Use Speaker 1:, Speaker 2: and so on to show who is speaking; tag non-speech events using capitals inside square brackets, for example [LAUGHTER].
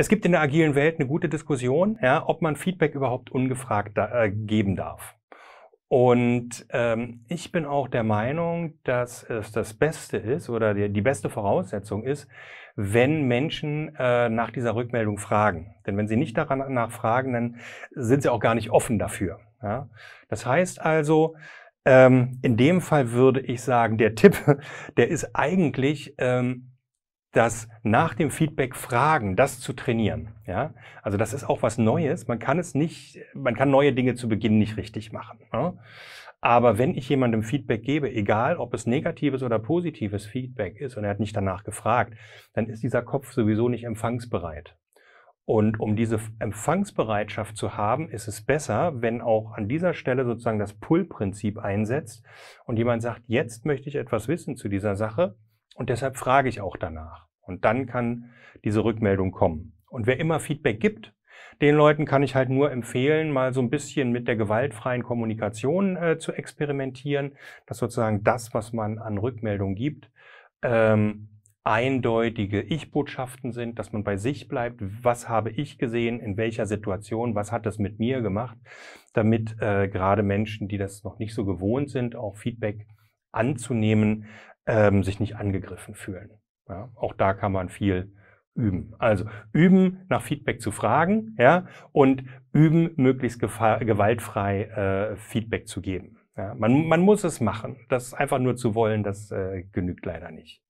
Speaker 1: Es gibt in der
Speaker 2: agilen Welt eine gute Diskussion, ja, ob man Feedback überhaupt ungefragt da, äh, geben darf. Und ähm, ich bin auch der Meinung, dass es das Beste ist oder die, die beste Voraussetzung ist, wenn Menschen äh, nach dieser Rückmeldung fragen. Denn wenn sie nicht daran nachfragen, dann sind sie auch gar nicht offen dafür. Ja? Das heißt also, ähm, in dem Fall würde ich sagen, der Tipp, [LAUGHS] der ist eigentlich, ähm, das nach dem Feedback fragen, das zu trainieren. Ja? Also das ist auch was Neues. Man kann es nicht, man kann neue Dinge zu Beginn nicht richtig machen. Ja? Ne? Aber wenn ich jemandem Feedback gebe, egal ob es negatives oder positives Feedback ist und er hat nicht danach gefragt, dann ist dieser Kopf sowieso nicht empfangsbereit. Und um diese Empfangsbereitschaft zu haben, ist es besser, wenn auch an dieser Stelle sozusagen das Pull-Prinzip einsetzt und jemand sagt, jetzt möchte ich etwas wissen zu dieser Sache und deshalb frage ich auch danach. Und dann kann diese Rückmeldung kommen. Und wer immer Feedback gibt, den Leuten kann ich halt nur empfehlen, mal so ein bisschen mit der gewaltfreien Kommunikation äh, zu experimentieren, dass sozusagen das, was man an Rückmeldung gibt, ähm, eindeutige Ich-Botschaften sind, dass man bei sich bleibt, was habe ich gesehen, in welcher Situation, was hat das mit mir gemacht, damit äh, gerade Menschen, die das noch nicht so gewohnt sind, auch Feedback anzunehmen, ähm, sich nicht angegriffen fühlen. Ja, auch da kann man viel üben. Also üben, nach Feedback zu fragen ja, und üben, möglichst gewaltfrei äh, Feedback zu geben. Ja, man, man muss es machen. Das einfach nur zu wollen, das äh, genügt leider
Speaker 1: nicht.